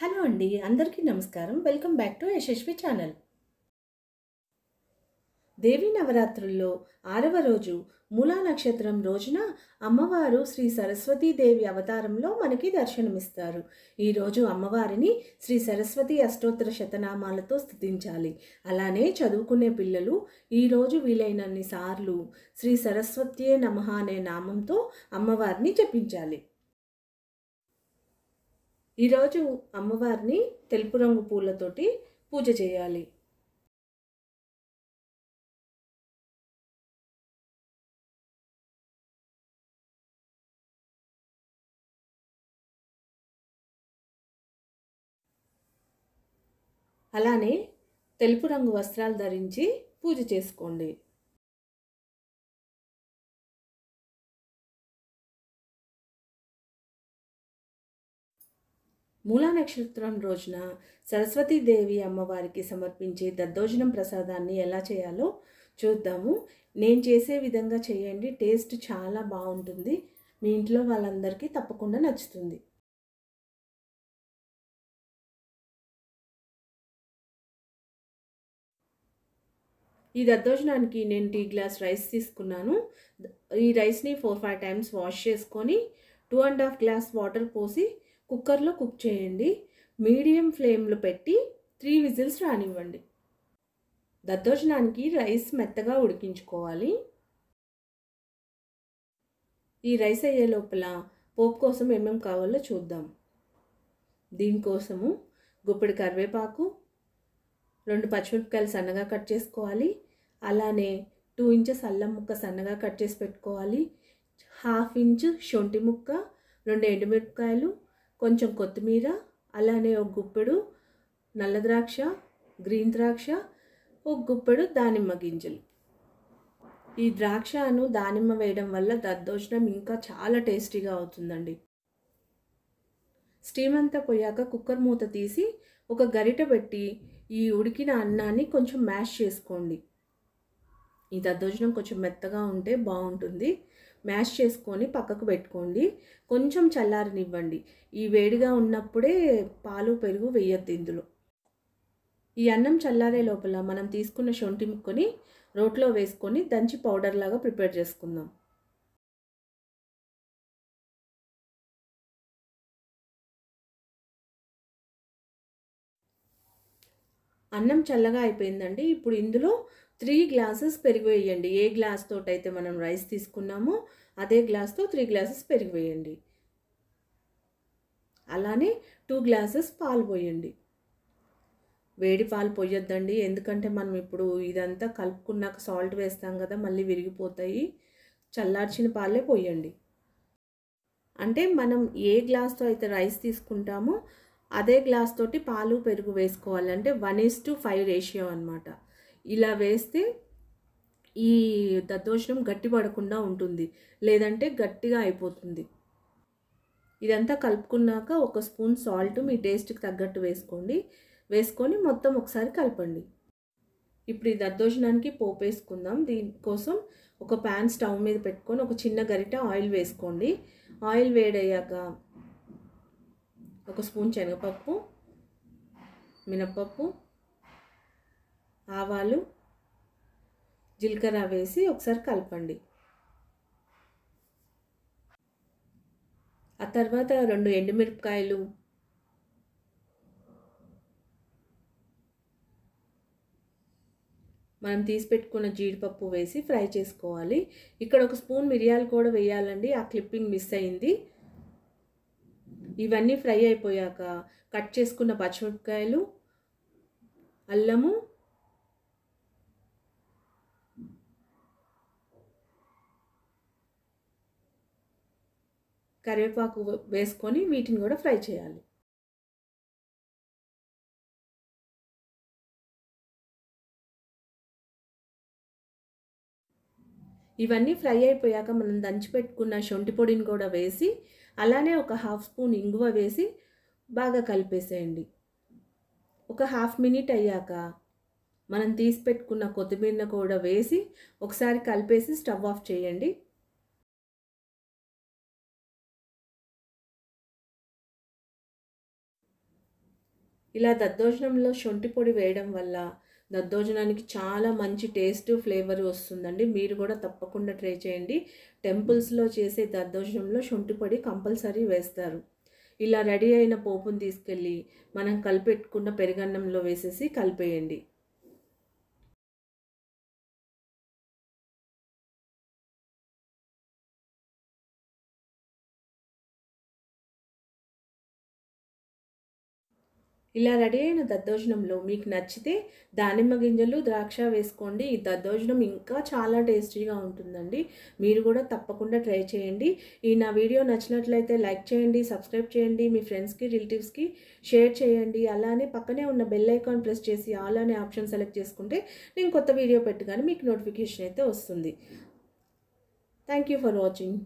hello అండి అందరికీ నమస్కారం welcome back to Yashaswi channel Devi నవరాత్రుల్లో ఆరవ రోజు మూలా నక్షత్రం రోజున అమ్మవారు శ్రీ సరస్వతీదేవి అవతారంలో మనకి దర్శనమిస్తారు ఈరోజు అమ్మవారిని శ్రీ సరస్వతి అష్టోత్తర శతనామాలతో స్థుతించాలి అలానే చదువుకునే పిల్లలు ఈరోజు వీలైనన్ని సార్లు శ్రీ సరస్వతీయే నమ అనే నామంతో అమ్మవారిని జపించాలి ఈరోజు అమ్మవారిని తెలుపు రంగు పూలతోటి పూజ చేయాలి అలానే తెలుపు రంగు వస్త్రాలు ధరించి పూజ చేసుకోండి మూలా నక్షత్రం రోజున సరస్వతీదేవి అమ్మవారికి సమర్పించే దద్దోజనం ప్రసాదాన్ని ఎలా చేయాలో చూద్దాము నేను చేసే విధంగా చేయండి టేస్ట్ చాలా బాగుంటుంది మీ ఇంట్లో వాళ్ళందరికీ తప్పకుండా నచ్చుతుంది ఈ దద్దోజనానికి నేను టీ గ్లాస్ రైస్ తీసుకున్నాను ఈ రైస్ని ఫోర్ ఫైవ్ టైమ్స్ వాష్ చేసుకొని two and half glass water పోసి కుక్కర్లో కుక్ చేయండి మీడియం ఫ్లేమ్లో పెట్టి త్రీ విజిల్స్ రానివ్వండి దద్దోజనానికి రైస్ మెత్తగా ఉడికించుకోవాలి ఈ రైస్ అయ్యే లోపల పోపు కోసం ఏమేమి కావాలో చూద్దాం దీనికోసము గుప్పిడి కరివేపాకు రెండు పచ్చిమిరపకాయలు సన్నగా కట్ చేసుకోవాలి అలానే టూ ఇంచెస్ అల్లం ముక్క సన్నగా కట్ చేసి పెట్టుకోవాలి హాఫ్ ఇంచ్ శొంఠి ముక్క రెండు ఎండుమిరపకాయలు కొంచెం కొత్తిమీర అలానే ఒక గుప్పెడు నల్ల ద్రాక్ష గ్రీన్ ద్రాక్ష ఒక గుప్పెడు దానిమ్మ గింజలు ఈ ద్రాక్షను దానిమ్మ వేయడం వల్ల దద్దోజనం ఇంకా చాలా టేస్టీగా అవుతుందండి స్టీమ్ అంతా పోయాక కుక్కర్ మూత తీసి ఒక గరిట పెట్టి ఈ ఉడికిన అన్నాన్ని కొంచెం మ్యాష్ చేసుకోండి ఈ దద్దోజనం కొంచెం మెత్తగా ఉంటే బాగుంటుంది మ్యాష్ చేసుకొని పక్కకు పెట్టుకోండి కొంచెం చల్లారనివ్వండి ఈ వేడిగా ఉన్నప్పుడే పాలు పెరుగు వేయద్దు ఇందులో ఈ అన్నం చల్లారే లోపల మనం తీసుకున్న శొంఠి ముక్కని రోట్లో వేసుకొని దంచి పౌడర్ లాగా ప్రిపేర్ చేసుకుందాం అన్నం చల్లగా అయిపోయిందండి ఇప్పుడు ఇందులో త్రీ గ్లాసెస్ పెరుగు వేయండి ఏ గ్లాస్ తోటైతే మనం రైస్ తీసుకున్నామో అదే గ్లాస్తో త్రీ గ్లాసెస్ పెరుగు వేయండి అలానే టూ గ్లాసెస్ పాలు పోయండి వేడి పాలు పోయొద్దండి ఎందుకంటే మనం ఇప్పుడు ఇదంతా కలుపుకున్నాక సాల్ట్ వేస్తాం కదా మళ్ళీ విరిగిపోతాయి చల్లార్చిన పాలే పోయండి అంటే మనం ఏ గ్లాస్తో అయితే రైస్ తీసుకుంటామో అదే గ్లాస్ తోటి పాలు పెరుగు వేసుకోవాలంటే one is to five ratio అనమాట ఇలా వేస్తే ఈ దద్దోజనం గట్టి పడకుండా ఉంటుంది లేదంటే గట్టిగా అయిపోతుంది ఇదంతా కలుపుకున్నాక ఒక స్పూన్ సాల్ట్ మీ టేస్ట్కి తగ్గట్టు వేసుకోండి వేసుకొని మొత్తం ఒకసారి కలపండి ఇప్పుడు ఈ దద్దోషణానికి పోపు వేసుకుందాం దీనికోసం ఒక ప్యాన్ స్టవ్ మీద పెట్టుకొని ఒక చిన్న గరిట ఆయిల్ వేసుకోండి ఆయిల్ వేడయ్యాక ఒక స్పూన్ శనగపప్పు మినప్పప్పు ఆవాలు జీలకర్ర వేసి ఒకసారి కలపండి ఆ తర్వాత రెండు ఎండుమిరపకాయలు మనం తీసి పెట్టుకున్న జీడిపప్పు వేసి ఫ్రై చేసుకోవాలి ఇక్కడ ఒక స్పూన్ మిరియాలు కూడా వేయాలండి ఆ క్లిప్పింగ్ మిస్ అయింది ఇవన్నీ ఫ్రై అయిపోయాక కట్ చేసుకున్న పచ్చిమిరపకాయలు అల్లము కరివేపాకు వేసుకొని వీటిని కూడా ఫ్రై చేయాలి ఇవన్నీ ఫ్రై అయిపోయాక మనం దంచిపెట్టుకున్న శొంఠి పొడిని కూడా వేసి అలానే ఒక హాఫ్ స్పూన్ ఇంగువ వేసి బాగా కలిపేసేయండి ఒక హాఫ్ మినిట్ అయ్యాక మనం తీసి పెట్టుకున్న కొత్తిమీరను కూడా వేసి ఒకసారి కలిపేసి స్టవ్ ఆఫ్ చేయండి ఇలా దద్దోజనంలో శొంఠి పొడి వేయడం వల్ల దద్దోజనానికి చాలా మంచి టేస్ట్ ఫ్లేవర్ వస్తుందండి మీరు కూడా తప్పకుండా ట్రై చేయండి టెంపుల్స్లో చేసే దద్దోజనంలో శొంఠి పొడి కంపల్సరీ వేస్తారు ఇలా రెడీ అయిన పోపును తీసుకెళ్ళి మనం కలిపెట్టుకున్న పెరుగన్నంలో వేసేసి కలిపేయండి ఇలా రెడీ అయిన దద్దోజనంలో మీకు నచ్చితే దానిమ్మ గింజలు ద్రాక్ష వేసుకోండి ఈ దద్దోజనం ఇంకా చాలా టేస్టీగా ఉంటుందండి మీరు కూడా తప్పకుండా ట్రై చేయండి ఈ నా వీడియో నచ్చినట్లయితే లైక్ చేయండి సబ్స్క్రైబ్ చేయండి మీ ఫ్రెండ్స్కి రిలేటివ్స్కి షేర్ చేయండి అలానే పక్కనే ఉన్న బెల్ ఐకాన్ ప్రెస్ చేసి ఆల్ అనే ఆప్షన్ సెలెక్ట్ చేసుకుంటే నేను కొత్త వీడియో పెట్టుగానే మీకు నోటిఫికేషన్ అయితే వస్తుంది థ్యాంక్ యూ ఫర్ వాచింగ్